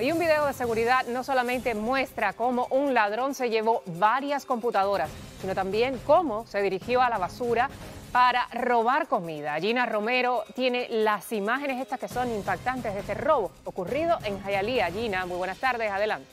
Y un video de seguridad no solamente muestra cómo un ladrón se llevó varias computadoras, sino también cómo se dirigió a la basura para robar comida. Gina Romero tiene las imágenes estas que son impactantes de este robo ocurrido en Jayalía. Gina, muy buenas tardes, adelante.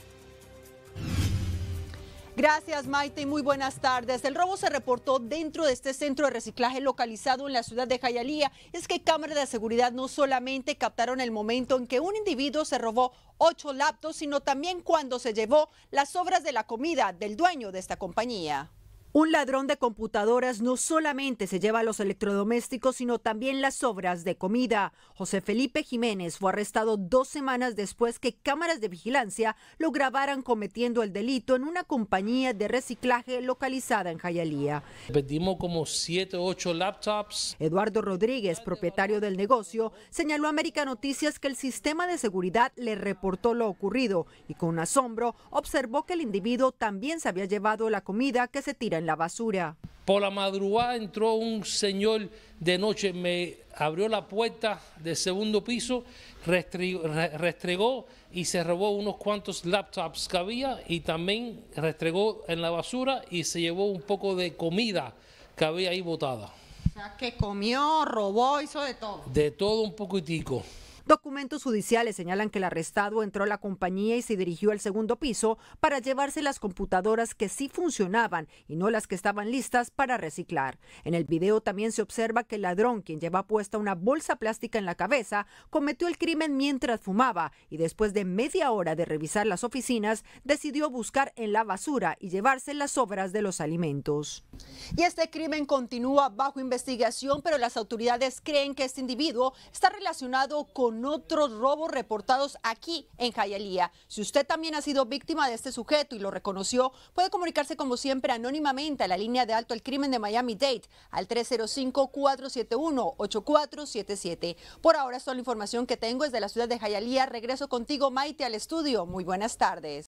Gracias, Maite, y muy buenas tardes. El robo se reportó dentro de este centro de reciclaje localizado en la ciudad de Jayalía. Es que cámaras de seguridad no solamente captaron el momento en que un individuo se robó ocho laptops, sino también cuando se llevó las obras de la comida del dueño de esta compañía. Un ladrón de computadoras no solamente se lleva los electrodomésticos, sino también las sobras de comida. José Felipe Jiménez fue arrestado dos semanas después que cámaras de vigilancia lo grabaran cometiendo el delito en una compañía de reciclaje localizada en Jayalía. Pedimos como siete ocho laptops. Eduardo Rodríguez, propietario del negocio, señaló a América Noticias que el sistema de seguridad le reportó lo ocurrido y con asombro observó que el individuo también se había llevado la comida que se tira la basura. Por la madrugada entró un señor de noche, me abrió la puerta del segundo piso, restregó y se robó unos cuantos laptops que había y también restregó en la basura y se llevó un poco de comida que había ahí botada. O sea, que comió, robó, hizo de todo. De todo un poquitico. Documentos judiciales señalan que el arrestado entró a la compañía y se dirigió al segundo piso para llevarse las computadoras que sí funcionaban y no las que estaban listas para reciclar. En el video también se observa que el ladrón, quien lleva puesta una bolsa plástica en la cabeza, cometió el crimen mientras fumaba y después de media hora de revisar las oficinas, decidió buscar en la basura y llevarse las sobras de los alimentos. Y este crimen continúa bajo investigación, pero las autoridades creen que este individuo está relacionado con otros robos reportados aquí en Jayalía. Si usted también ha sido víctima de este sujeto y lo reconoció, puede comunicarse como siempre anónimamente a la línea de alto al crimen de Miami-Dade al 305-471-8477. Por ahora es toda la información que tengo desde la ciudad de Jayalía. Regreso contigo, Maite, al estudio. Muy buenas tardes.